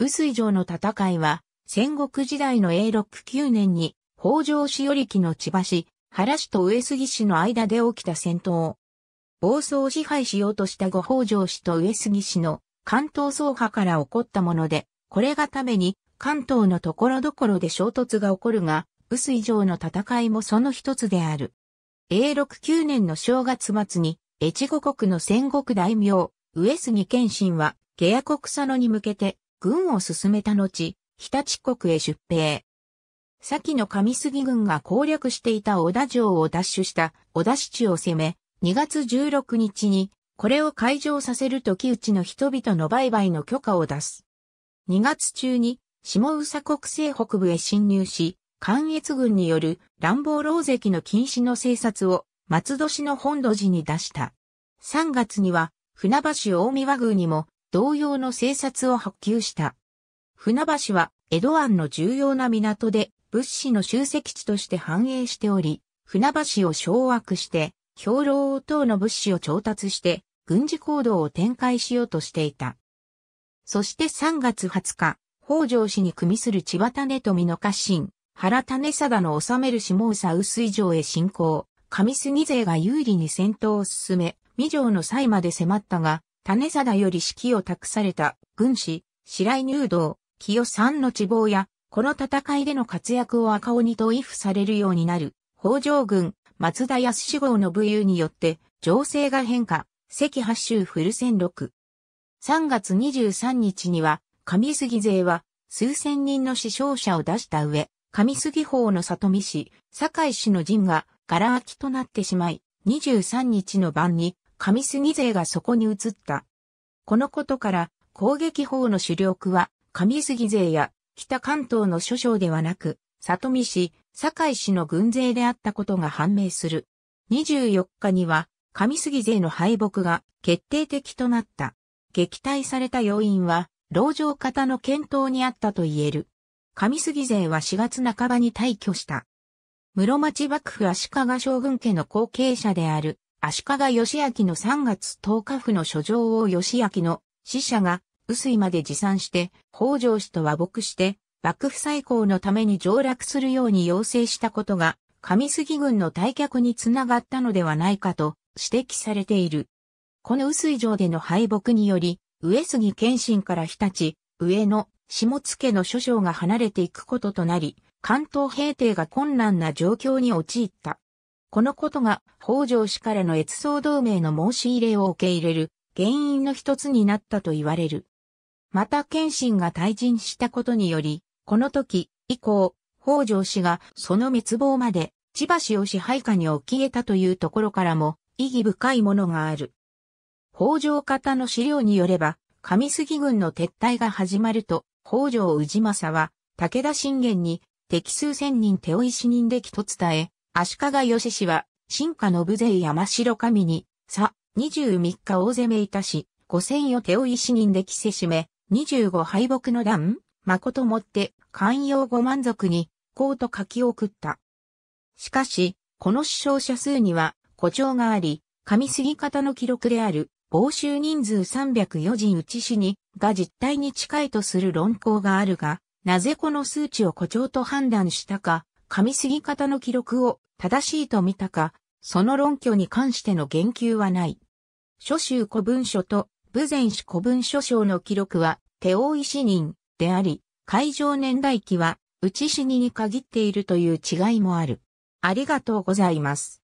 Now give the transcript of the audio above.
薄水城の戦いは、戦国時代の永禄9年に、北条氏よりきの千葉市、原市と上杉市の間で起きた戦闘。暴走を支配しようとした五北条氏と上杉氏の関東総派から起こったもので、これがために関東のところどころで衝突が起こるが、薄水城の戦いもその一つである。永禄9年の正月末に、越後国の戦国大名、上杉謙信は、下野国佐野に向けて、軍を進めた後、日立国へ出兵。先の上杉軍が攻略していた小田城を奪取した小田市地を攻め、2月16日に、これを解除させる時内の人々の売買の許可を出す。2月中に、下宇佐国西北部へ侵入し、関越軍による乱暴牢石の禁止の制殺を松戸市の本土寺に出した。3月には、船橋大宮和宮にも同様の政策を発給した。船橋は江戸湾の重要な港で物資の集積地として繁栄しており、船橋を掌握して、兵糧等の物資を調達して、軍事行動を展開しようとしていた。そして3月20日、北条氏に組する千葉種富の家臣、原種貞の治める下草雨水城へ進行、上杉勢が有利に戦闘を進め、未城の際まで迫ったが、種貞より指揮を託された軍師、白井入道、清さんの地望や、この戦いでの活躍を赤鬼と威付されるようになる、北条軍、松田康志号の武勇によって、情勢が変化、関八州古戦六。3月23日には、上杉勢は、数千人の死傷者を出した上、上杉法の里見氏、堺氏の陣が、柄空きとなってしまい、23日の晩に、上杉勢がそこに移った。このことから、攻撃法の主力は、上杉勢や北関東の諸将ではなく、里見氏、堺氏の軍勢であったことが判明する。24日には、上杉勢の敗北が決定的となった。撃退された要因は、牢城方の検討にあったと言える。上杉勢は4月半ばに退去した。室町幕府足利将軍家の後継者である足利義明の3月10日府の書状を義明の死者が、薄いまで持参して、北条氏と和睦して、幕府再興のために上落するように要請したことが、上杉軍の退却につながったのではないかと指摘されている。この薄い城での敗北により、上杉謙信から日立、上野、下津の諸将が離れていくこととなり、関東平定が困難な状況に陥った。このことが北条氏からの越僧同盟の申し入れを受け入れる原因の一つになったと言われる。また謙信が退陣したことにより、この時以降、北条氏がその滅亡まで千葉氏を支配下に置き得たというところからも意義深いものがある。北条方の資料によれば、上杉軍の撤退が始まると、北条氏政は武田信玄に敵数千人手を死人できと伝え、足利義氏は、新家信勢山城神に、さ、23日大攻めいたし、五千余手を一人で着せしめ、25敗北の乱、誠もって、寛容ご満足に、こうと書き送った。しかし、この死傷者数には、誇張があり、す杉方の記録である、募集人数304人内死に、が実態に近いとする論考があるが、なぜこの数値を誇張と判断したか、噛みすぎ方の記録を正しいと見たか、その論拠に関しての言及はない。諸州古文書と武前市古文書省の記録は手大石人であり、海上年代記は内死にに限っているという違いもある。ありがとうございます。